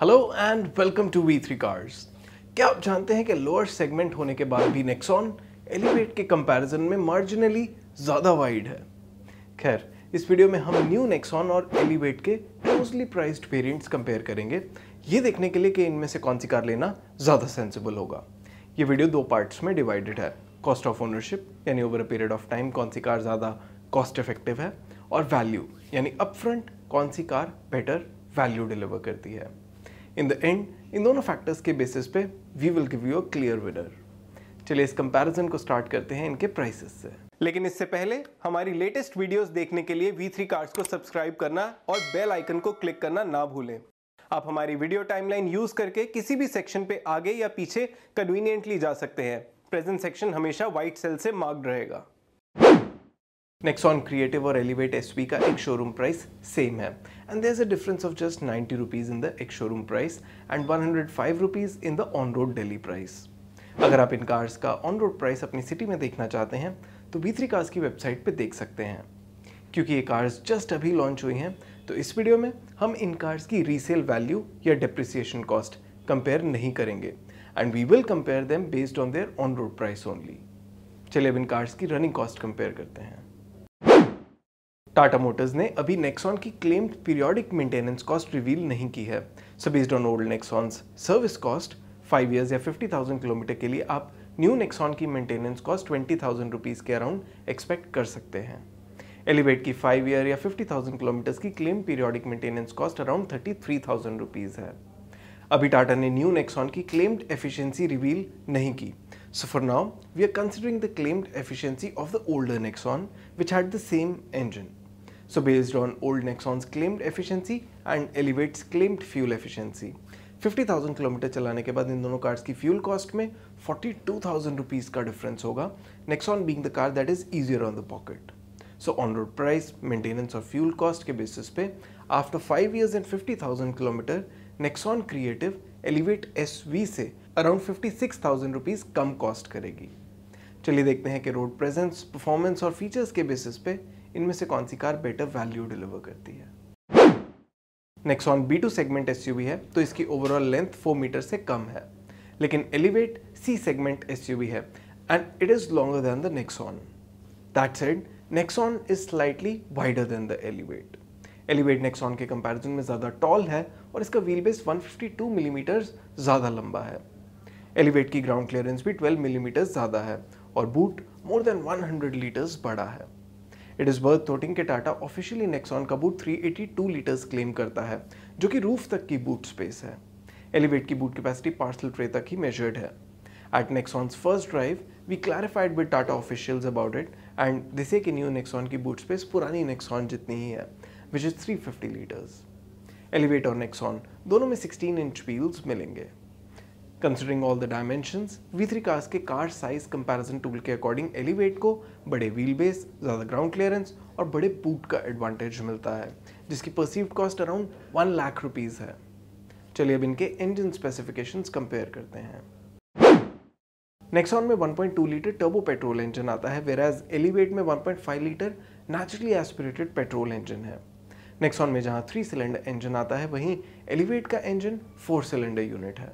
Hello and welcome to V three cars क्या आप जानते हैं कि लोअर सेगमेंट होने के बाद भी नेक्सॉन एलिवेट के कंपैरिजन में मार्जिनली ज़्यादा वाइड है खैर इस वीडियो में हम न्यू नेक्सॉन और एलिवेट के क्लोजली प्राइस्ड वेरिएंट्स कंपेयर करेंगे ये देखने के लिए कि इनमें से कौन सी कार लेना ज़्यादा सेंसिबल होगा ये वीडियो दो पार्ट्स में डिवाइडेड है कॉस्ट ऑफ ओनरशिप यानी over a period of time कौन सी कार ज़्यादा कॉस्ट इफेक्टिव है और वैल्यू यानी फ्रंट कौन सी कार बेटर वैल्यू डिलीवर करती है इन द एंड इन दोनों फैक्टर्स के बेसिस पे we will give you a clear winner चलिए इस कंपैरिजन को स्टार्ट करते हैं इनके प्राइसेस से लेकिन इससे पहले हमारी लेटेस्ट वीडियोस देखने के लिए V3 कार्ड्स को सब्सक्राइब करना और बेल आइकन को क्लिक करना ना भूलें आप हमारी वीडियो टाइमलाइन यूज करके किसी भी सेक्शन पे आगे या पीछे कन्वीनियंटली जा सकते हैं प्रेजेंट सेक्शन हमेशा व्हाइट सेल से मार्क्ड रहेगा नेक्सॉन क्रिएटिव और एलिवेट एस का एक शोरूम प्राइस सेम है and there is a difference of just ninety rupees in the ex showroom price and one hundred five rupees in the on road Delhi price अगर आप इन cars का on road price अपनी city में देखना चाहते हैं तो बी थ्री कार्स की वेबसाइट पर देख सकते हैं क्योंकि ये कार्स जस्ट अभी लॉन्च हुई हैं तो इस वीडियो में हम इन कार्स की रीसेल वैल्यू या डिप्रिसिएशन कॉस्ट कंपेयर नहीं करेंगे and we will compare them based on their on road price only चलिए अब इन कार्स की रनिंग कॉस्ट कंपेयर करते हैं टाटा मोटर्स ने अभी नेक्सॉन की claimed periodic maintenance cost reveal नहीं की है so based on old Nexon's service cost five years या फिफ्टी थाउजेंड किलोमीटर के लिए आप न्यू नेक्सॉन की maintenance cost twenty thousand rupees के अराउंड एक्सपेक्ट कर सकते हैं एलिवेट की फाइव ईयर या फिफ्टी थाउजेंड किलोमीटर्स की claim periodic maintenance cost around thirty three thousand rupees है अभी टाटा ने न्यू नेक्सॉन की क्लेम्ड एफिशिएंसी रिवील नहीं की so for now we are considering the claimed efficiency of the older Nexon which had the same engine so based on old Nexon's claimed efficiency and Elevate's claimed fuel efficiency. 50,000 kilometre चलाने के बाद इन दोनों cars की fuel cost में 42,000 rupees का difference होगा Nexon being the car that is easier on the pocket so on road price maintenance और fuel cost के बेसिस पे after five years and 50,000 kilometre Nexon Creative Elevate S से around fifty six thousand rupees कम cost करेगी चलिए देखते हैं कि रोड प्रेजेंस परफॉर्मेंस और फीचर्स के बेसिस पे इनमें से कौन सी कार बेटर वैल्यू डिलीवर करती है Nexon B two segment S है तो इसकी ओवरऑल लेंथ फोर मीटर से कम है लेकिन एलिवेट सी सेगमेंट एस है and it is longer than the Nexon that said Nexon is slightly wider than the Elevate Elevate Nexon के comparison में ज़्यादा टॉल है और इसका व्हील बेस 152 मिलीमीटर्स mm ज़्यादा लंबा है एलिवेट की ग्राउंड क्लियरेंस भी 12 मिलीमीटर mm ज़्यादा है और बूट मोर देन 100 लीटर्स बड़ा है इट इज़ बर्थ थोटिंग के टाटा ऑफिशियली नेक्सॉन का boot three eighty two litres claim करता है जो कि रूफ तक की बूट स्पेस है एलिवेट की बूट कैपेसिटी पार्सल ट्रे तक ही मेजर्ड है at Nexon's first drive we clarified with Tata officials about it and this okay new Nexon की बूट स्पेस पुरानी नेक्सॉन जितनी ही है which is three fifty litres Elevate और नेक्सॉन दोनों में सिक्सटीन इंच व्हील्स मिलेंगे considering all the dimension V three cars के कार साइज कंपेरिजन टूल के अकॉर्डिंग एलिवेट को बड़े व्हील बेस ज़्यादा ग्राउंड क्लियरेंस और बड़े बूट का एडवांटेज मिलता है जिसकी perceive cost around one lakh rupees है चलिए अब इनके इंजन स्पेसिफिकेशंस कंपेयर करते हैं नेक्सॉन में 1.2 लीटर टर्बो पेट्रोल इंजन आता है वेर एज एलिवेट में 1.5 litre naturally aspirated petrol engine है नेक्सॉन में जहां थ्री सिलेंडर इंजन आता है वहीं एलिवेट का इंजन फोर सिलेंडर यूनिट है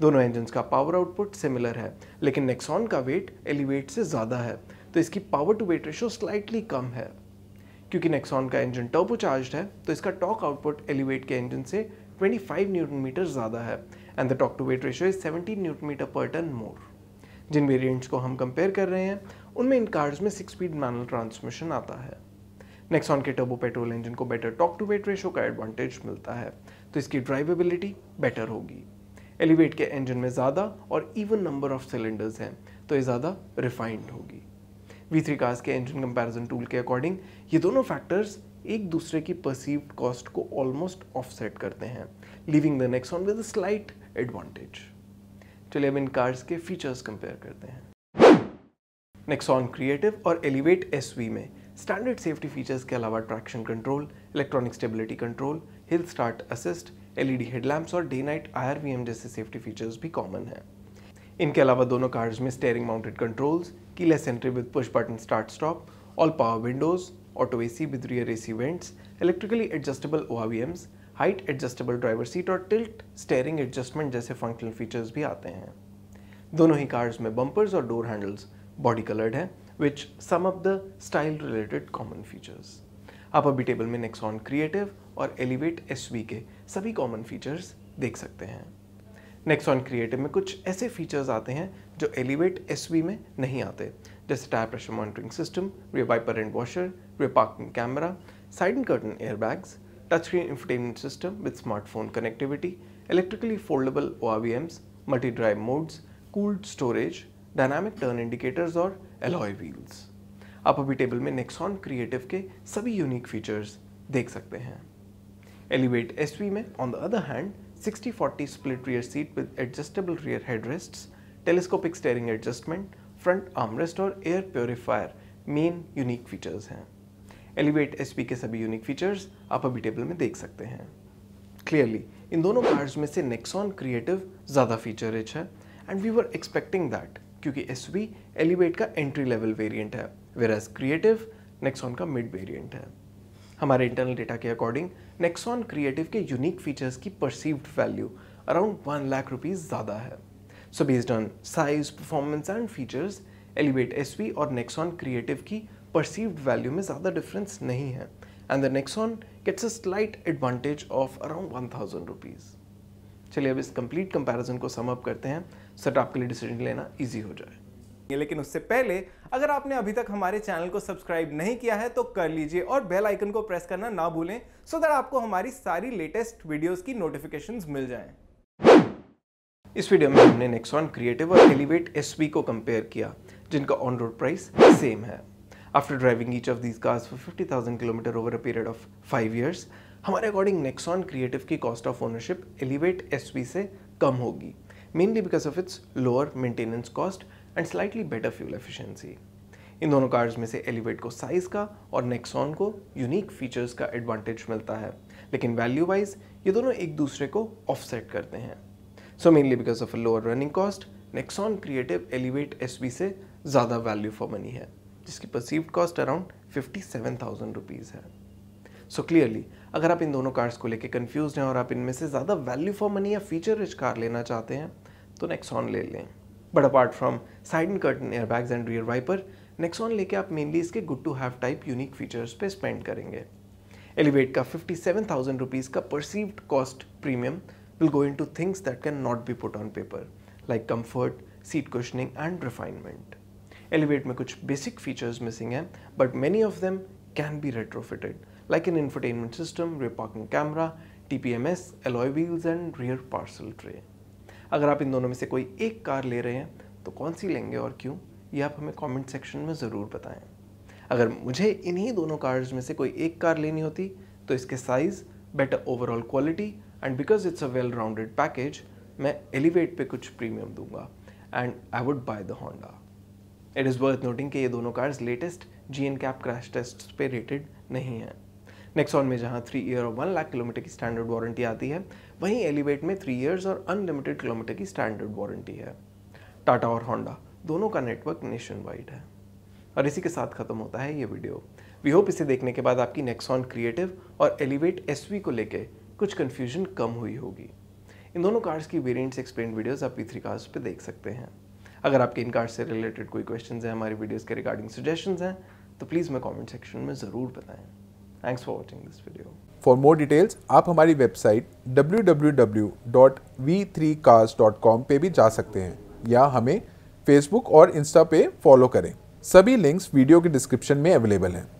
दोनों इंजन्स का पावर आउटपुट सिमिलर है लेकिन नेक्सॉन का वेट एलिवेट से ज़्यादा है तो इसकी power to weight ratio slightly कम है क्योंकि नेक्सॉन का इंजन चार्ज है तो इसका टॉक आउटपुट एलिवेट के इंजन से 25 न्यूट्रन मीटर ज़्यादा है and the torque to weight ratio is 17 newton metre per ton more जिन वेरियंट्स को हम कंपेयर कर रहे हैं उनमें इन कार्स में सिक्स स्पीड मैनुअल ट्रांसमिशन आता है नेक्सॉन के टर्बो पेट्रोल इंजन को better torque to weight ratio का एडवांटेज मिलता है तो इसकी ड्राइवेबिलिटी बेटर होगी एलिवेट के इंजन में ज़्यादा और इवन नंबर ऑफ सिलेंडर्स हैं तो ये ज़्यादा रिफाइंड होगी वी थ्री कार्स के इंजन कंपैरिजन टूल के अकॉर्डिंग ये दोनों फैक्टर्स एक दूसरे की परसीव्ड कॉस्ट को ऑलमोस्ट ऑफसेट करते हैं leaving the Nexon with slight advantage चलिए अब इन कार्स के फीचर्स कंपेयर करते हैं नेक्सॉन क्रिएटिव और एलिवेट एस में स्टैंडर्ड सेफ्टी फीचर्स के अलावा traction control electronic stability control hill start assist LED headlamps और डे नाइट आईआरवीएम जैसे सेफ्टी फीचर्स भी कॉमन हैं इनके अलावा दोनों कार्स में steering mounted controls keyless entry with push button start stop all power windows auto AC C with rear AC vents electrically adjustable O height adjustable driver seat और tilt steering adjustment जैसे functional features भी आते हैं दोनों ही cars में bumpers और door handles body coloured हैं which some of the style related common features आप अभी टेबल में नेक्सॉन क्रिएटिव और एलिवेट एस के सभी कॉमन फीचर्स देख सकते हैं नेक्सॉन क्रिएटिव में कुछ ऐसे फीचर्स आते हैं जो एलिवेट एस में नहीं आते जैसे tyre pressure monitoring system rear wiper and washer rear parking camera side and curtain airbags touch screen infotainment system with smartphone connectivity electrically foldable O multi drive modes cooled storage dynamic turn indicators और alloy wheels आप अभी table में Nexon Creative के सभी unique features देख सकते हैं Elevate S में on the other hand 60-40 split rear seat with adjustable rear headrest telescopic steering adjustment front armrest और air purifier main unique features हैं एलिवेट एस के सभी यूनिक फीचर्स आप अभी टेबल में देख सकते हैं क्लियरली इन दोनों कार्ड्स में से नेक्सॉन क्रिएटिव ज़्यादा फीचर रिच है and we were expecting that क्योंकि एस एलिवेट का एंट्री लेवल वेरिएंट है वेराज क्रिएटिव नेक्सॉन का मिड वेरिएंट है हमारे इंटरनल डेटा के अकॉर्डिंग नेक्सॉन क्रिएटिव के यूनिक फीचर्स की perceived value around one lakh rupees ज़्यादा है so based on size performance and features Elevate S और नेक्सॉन क्रिएटिव की परसीव्ड वैल्यू में ज़्यादा डिफरेंस नहीं है and the Nexon gets a slight advantage of around one thousand rupees चलिए अब इस कंप्लीट कंपैरिजन को सम अप करते हैं सो आपके लिए डिसीजन लेना इजी हो जाए लेकिन उससे पहले अगर आपने अभी तक हमारे चैनल को सब्सक्राइब नहीं किया है तो कर लीजिए और बेल आइकन को प्रेस करना ना भूलें सो दैट आपको हमारी सारी लेटेस्ट वीडियोस की नोटिफिकेशंस मिल जाएं इस वीडियो में हमने नेक्सॉन क्रिएटिव और एलिवेट एस को कंपेयर किया जिनका ऑन रोड प्राइस सेम है after driving each of these cars for 50,000 kilometre over a period of five years हमारे अकॉर्डिंग नेक्सॉन क्रिएटिव की cost of ownership Elevate S से कम होगी mainly because of its lower maintenance cost and slightly better fuel efficiency इन दोनों cars में से elevate को साइज का और नेक्सॉन को यूनिक फीचर्स का एडवांटेज मिलता है लेकिन वैल्यू वाइज ये दोनों एक दूसरे को ऑफसेट करते हैं so mainly because of a lower running cost Nexon Creative Elevate S से ज़्यादा वैल्यू फॉर मनी है जिसकी perceive cost around fifty seven thousand rupees है सो so क्लियरली अगर आप इन दोनों कार्स को लेकर कन्फ्यूज हैं और आप इनमें से ज़्यादा वैल्यू फॉर मनी या फीचर रिच कार लेना चाहते हैं तो नेक्सॉन ले लें but apart from side and curtain airbags and rear wiper Nexon लेके आप मेनली इसके good to have type unique features पे स्पेंड करेंगे एलिवेट का फिफ्टी सेवन थाउजेंड रुपीज़ का perceived cost premium will go into things that can not be put on paper like comfort seat cushioning and refinement elevate में कुछ basic features missing हैं but many of them can be retrofitted like an infotainment system rear parking camera T P M S alloy wheels and rear parcel tray अगर आप इन दोनों में से कोई एक कार ले रहे हैं तो कौन सी लेंगे और क्यों ये आप हमें कमेंट सेक्शन में ज़रूर बताएं अगर मुझे इन्हीं दोनों कार्स में से कोई एक कार लेनी होती तो इसके size better overall quality and because it's a well rounded package मैं एलिवेट पे कुछ प्रीमियम दूंगा and I would buy the Honda it is worth noting कि ये दोनों cars latest G NCAP crash test पे रेटेड नहीं हैं नेक्सॉन में जहाँ थ्री ईयर और वन लाख किलोमीटर की स्टैंडर्ड वारंटी आती है वहीं एलिवेट में थ्री ईयर्स और अनलिमिटेड किलोमीटर की स्टैंडर्ड वारंटी है टाटा और होंडा दोनों का नेटवर्क नेशन वाइड है और इसी के साथ ख़त्म होता है ये वीडियो वी होप इसे देखने के बाद आपकी नेक्सॉन क्रिएटिव और एलिवेट एस को लेकर कुछ कन्फ्यूजन कम हुई होगी इन दोनों कार्ड्स की वेरियंट्स एक्सप्लेन वीडियोज़ आप पी थ्री कार्ड्स पर देख सकते हैं अगर आपके इन कार्ड से रिलेटेड कोई क्वेश्चन हैं हमारी वीडियोस के रिगार्डिंग सजेशंस हैं तो प्लीज़ मैं कमेंट सेक्शन में ज़रूर बताएं thanks for watching this video for more details आप हमारी वेबसाइट www.v3cars.com पे भी जा सकते हैं या हमें फेसबुक और इंस्टा पे फॉलो करें सभी लिंक्स वीडियो के डिस्क्रिप्शन में अवेलेबल हैं